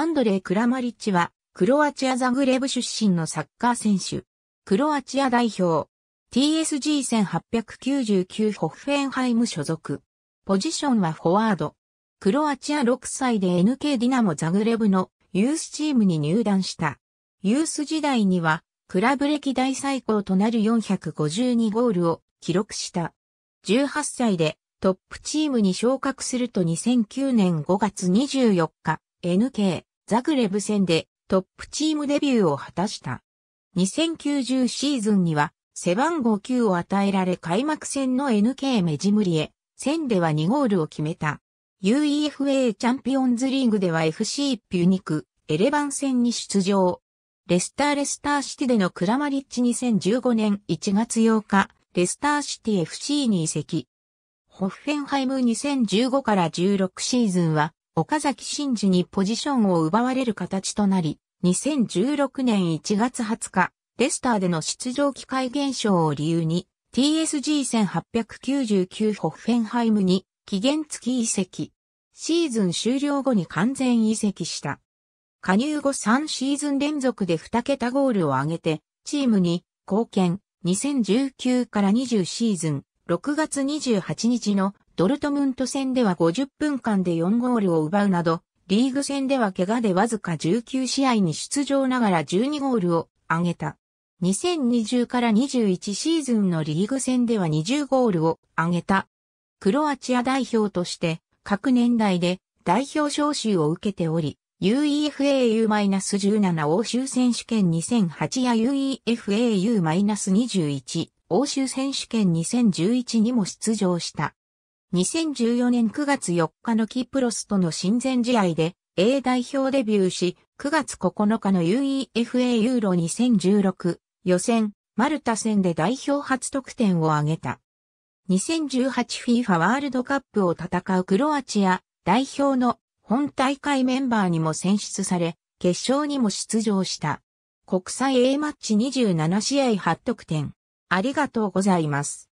アンドレイ・クラマリッチは、クロアチアザグレブ出身のサッカー選手。クロアチア代表。TSG1899 ホッフェンハイム所属。ポジションはフォワード。クロアチア6歳で NK ディナモザグレブのユースチームに入団した。ユース時代には、クラブ歴代最高となる452ゴールを記録した。18歳でトップチームに昇格すると2009年5月24日、NK ザグレブ戦でトップチームデビューを果たした。2090シーズンには背番号9を与えられ開幕戦の NK メジムリエ、戦では2ゴールを決めた。UEFA チャンピオンズリーグでは FC ピュニク、エレバン戦に出場。レスターレスターシティでのクラマリッチ2015年1月8日、レスターシティ FC に移籍。ホッフェンハイム2015から16シーズンは岡崎真嗣にポジションを奪われる形となり、2016年1月20日、レスターでの出場機会減少を理由に、TSG1899 ホッフェンハイムに期限付き移籍。シーズン終了後に完全移籍した。加入後3シーズン連続で2桁ゴールを挙げて、チームに貢献2019から20シーズン6月28日のドルトムント戦では50分間で4ゴールを奪うなど、リーグ戦では怪我でわずか19試合に出場ながら12ゴールを挙げた。2020から21シーズンのリーグ戦では20ゴールを挙げた。クロアチア代表として各年代で代表招集を受けており、UEFAU-17 欧州選手権2008や UEFAU-21 欧州選手権2011にも出場した。2014年9月4日のキプロスとの親善試合で A 代表デビューし、9月9日の UEFA ユーロ2016予選、マルタ戦で代表初得点を挙げた。2018FIFA ワールドカップを戦うクロアチア代表の本大会メンバーにも選出され、決勝にも出場した。国際 A マッチ27試合8得点。ありがとうございます。